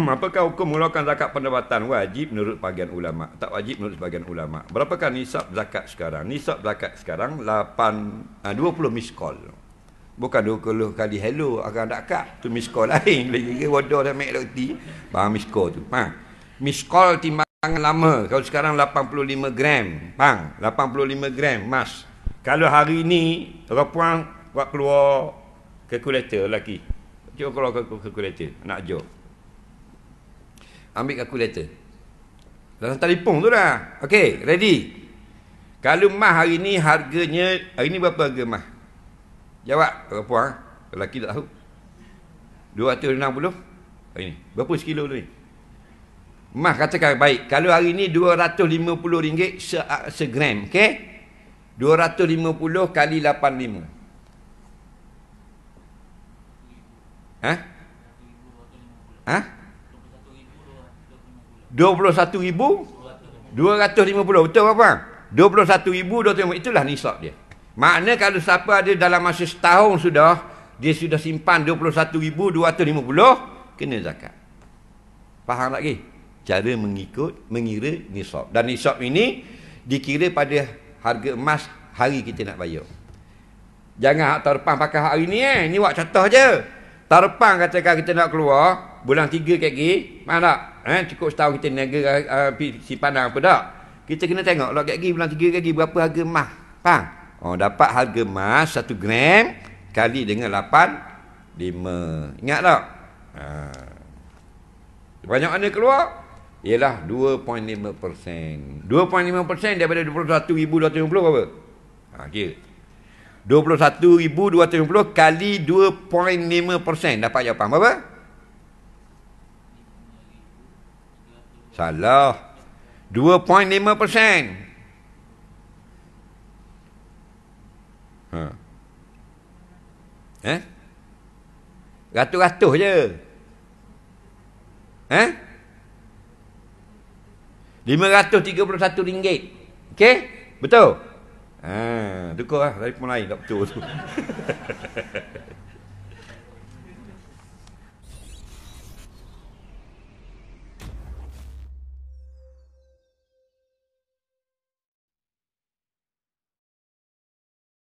Hmm, apakah hukum mengeluarkan zakat pendapatan wajib menurut bagian ulama? Tak wajib menurut bagian ulama. Berapakah nisab zakat sekarang? Nisab zakat sekarang 8 20 miskol. Bukan 20 kali hello akan dakak. Tu miskol lain lagi lagi bodoh dah mek roti. Faham miskol tu. Ha. Miskol timbangan lama. Kalau sekarang 85 gram. Bang, 85 gram mas Kalau hari ni orang puan buat keluar kalkulator lagi. Cuba keluar kalkulator nak jawab. Ambil kalkulator. Dalam telefon tu dah. Okey, ready. Kalau mah hari ni harganya, hari ni berapa harga mah? Jawab, berapa ha? Lelaki tak tahu. 260 hari ni. Berapa sekilo tu ni? Mah katakan baik. Kalau hari ni 250 ringgit se segram, okey? 250 kali 85. Ha? Ha? 21,250 betul apa? 21,250 itulah nisab dia. Makna kalau siapa ada dalam masa setahun sudah dia sudah simpan 21,250 kena zakat. Faham lagi? Cara mengikut mengira nisab. Dan nisab ini dikira pada harga emas hari kita nak bayar. Jangan hak tahun depan pakai hari ni eh. Ni buat contoh je. Tarpang katakan kita nak keluar Bulan tiga kat pergi Faham tak? Eh, cukup setahun kita niaga uh, eh, eh, si pandang apa tak? Kita kena tengok lah kat pergi bulan tiga kat pergi Berapa harga emas Faham? Oh, dapat harga emas satu gram Kali dengan lapan lima, Ingat tak? Ha. Banyak mana keluar? Ialah 2.5% 2.5% daripada 21,250 berapa? Ha, kira 21,250 kali 2.5% dapat jawapan berapa? Salah. 2.5%. Ha. Eh? Ratus-ratus je. Eh? 531 ringgit. Okey? Betul? Ah, dekor lah dari pemain tak betul tu.